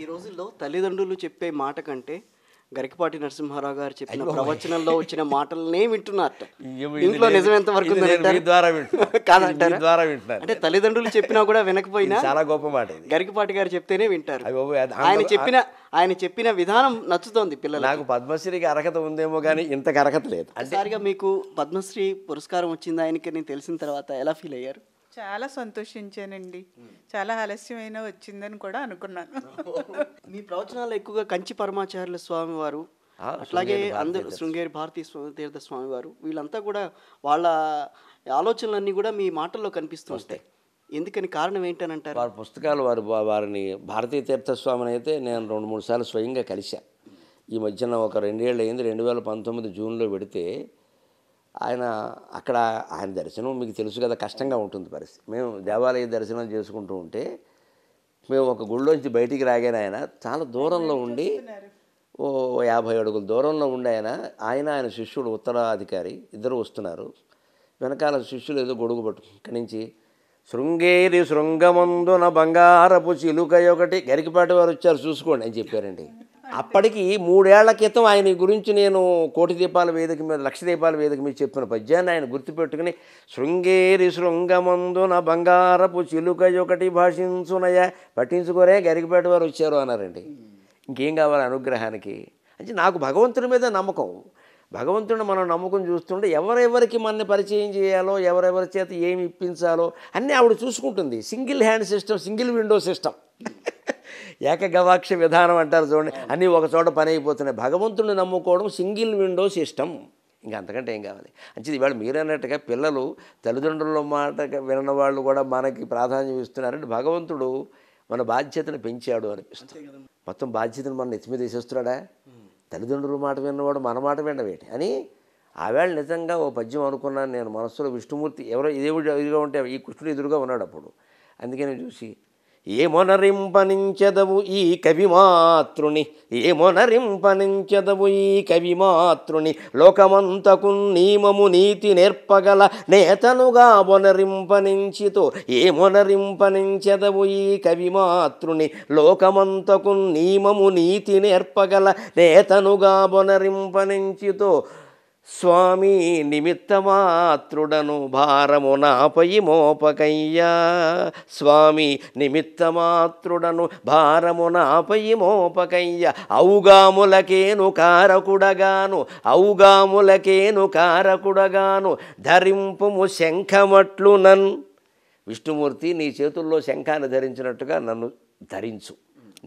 ఈ రోజుల్లో తల్లిదండ్రులు చెప్పే మాట కంటే గరికపాటి నరసింహారావు గారు చెప్పిన ప్రవచనంలో వచ్చిన మాటలనే వింటున్నారు ఇంట్లో నిజం ఎంత వరకు అంటే తల్లిదండ్రులు చెప్పినా కూడా వినకపోయినా చాలా గొప్ప మాట గరికపాటి గారు చెప్తేనే వింటారు ఆయన చెప్పిన ఆయన చెప్పిన విధానం నచ్చుతోంది పిల్లలు నాకు పద్మశ్రీకి అర్హత ఉందేమో కానీ ఇంత అర్హత లేదు అంటే మీకు పద్మశ్రీ పురస్కారం వచ్చింది ఆయనకి నేను తెలిసిన తర్వాత ఎలా ఫీల్ అయ్యారు చాలా సంతోషించానండి చాలా ఆలస్యమైన వచ్చిందని కూడా అనుకున్నాను మీ ప్రవచనాలు ఎక్కువగా కంచి పరమాచార్యుల స్వామి వారు అట్లాగే అందరు శృంగేరి భారతీ తీర్థ స్వామి వారు వీళ్ళంతా కూడా వాళ్ళ ఆలోచనలన్నీ కూడా మీ మాటల్లో కనిపిస్తూ ఉంటాయి ఎందుకని కారణం అంటారు వారి పుస్తకాలు వారు వారిని భారతీయ తీర్థస్వామిని అయితే నేను రెండు మూడు సార్లు స్వయంగా కలిశాను ఈ మధ్యన ఒక రెండేళ్ళు అయింది రెండు వేల పంతొమ్మిది జూన్లో పెడితే ఆయన అక్కడ ఆయన దర్శనం మీకు తెలుసు కదా కష్టంగా ఉంటుంది పరిస్థితి మేము దేవాలయ దర్శనం చేసుకుంటూ ఉంటే మేము ఒక గుళ్ళోంచి బయటికి రాగానే ఆయన చాలా దూరంలో ఉండి ఓ యాభై అడుగుల దూరంలో ఉండి ఆయన ఆయన ఆయన శిష్యుడు ఉత్తరాధికారి ఇద్దరు వస్తున్నారు వెనకాల శిష్యులు ఏదో గొడుగు పట్టు ఇక్కడి నుంచి శృంగేరి శృంగమందున బంగారపు చిలుక ఒకటి గరికిపాటి వారు వచ్చారు చూసుకోండి అని చెప్పారండి అప్పటికి మూడేళ్ల క్రితం ఆయన గురించి నేను కోటి దీపాల వేదిక మీద లక్ష దీపాల వేదిక మీద చెప్పిన పద్యాన్ని ఆయన గుర్తుపెట్టుకుని శృంగేరి శృంగమందున బంగారపు చిలుక ఒకటి భాషించునయ పట్టించుకోరే గరికపేట వారు వచ్చారు అన్నారండి ఇంకేం కావాలి అనుగ్రహానికి అంటే నాకు భగవంతుడి మీద నమ్మకం భగవంతుడిని మనం నమ్మకం చూస్తుంటే ఎవరెవరికి మనని పరిచయం చేయాలో ఎవరెవరి చేత ఏమి ఇప్పించాలో అన్నీ ఆవిడ చూసుకుంటుంది single hand system single window system ఏకగవాక్ష విధానం అంటారు చూడండి అన్నీ ఒక చోట పని అయిపోతున్నాయి భగవంతుడిని నమ్ముకోవడం సింగిల్ విండో సిస్టమ్ ఇంకా అంతకంటే ఏం కావాలి మంచిది ఇవాళ మీరన్నట్టుగా పిల్లలు తల్లిదండ్రుల మాట వినని వాళ్ళు కూడా మనకి ప్రాధాన్యం ఇస్తున్నారంటే భగవంతుడు మన బాధ్యతను పెంచాడు అనిపిస్తుంది మొత్తం బాధ్యతను మన నెత్తి మీద వేసేస్తున్నాడా తల్లిదండ్రుల మాట విన్నవాడు మన మాట వినవేటి అని ఆవేళ నిజంగా ఓ పద్యం అనుకున్నాను నేను మనస్సులో విష్ణుమూర్తి ఎవరో ఇదే ఇదిగా ఉంటే ఈ కృష్ణుడు ఎదురుగా ఉన్నాడు అప్పుడు అందుకే నేను చూసి ఏమొనరింపనించదవు ఈ కవిమాతృని ఏమొనరింపనించదవు ఈ కవిమాతృని లోకమంతకు నియమము నీతి నేర్పగల నేతనుగా మొనరింపనించితో ఏమొనరింపనించదవు ఈ కవిమాతృని లోకమంతకు నియమము నీతి నేర్పగల నేతనుగా మొనరింపనించితో స్వామి నిమిత్తమాత్రుడను భారము నాపై మోపకయ్యా స్వామి నిమిత్తమాత్రుడను భారము నాపై మోపకయ్య ఔగాములకేను కారకుడగాను ఔగాములకేను కారకుడగాను ధరింపుము శంఖమట్లు నన్ విష్ణుమూర్తి నీ చేతుల్లో శంఖాన్ని ధరించినట్టుగా నన్ను ధరించు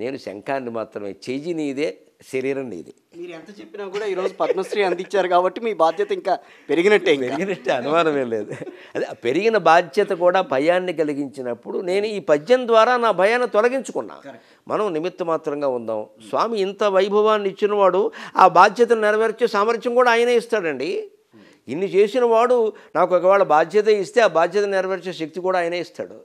నేను శంఖాన్ని మాత్రమే చెయ్యి నీదే శరీరం ఇది మీరు ఎంత చెప్పినా కూడా ఈరోజు పద్మశ్రీ అందించారు కాబట్టి మీ బాధ్యత ఇంకా పెరిగినట్టే పెరిగినట్టే అనుమానమే లేదు అదే పెరిగిన బాధ్యత కూడా భయాన్ని కలిగించినప్పుడు నేను ఈ పద్యం ద్వారా నా భయాన్ని తొలగించుకున్నా మనం నిమిత్త మాత్రంగా ఉందాం స్వామి ఇంత వైభవాన్ని ఇచ్చినవాడు ఆ బాధ్యతను నెరవేర్చే సామర్థ్యం కూడా ఆయనే ఇస్తాడండి ఇన్ని చేసిన వాడు నాకు ఒకవేళ బాధ్యత ఇస్తే ఆ బాధ్యత నెరవేర్చే శక్తి కూడా ఆయనే ఇస్తాడు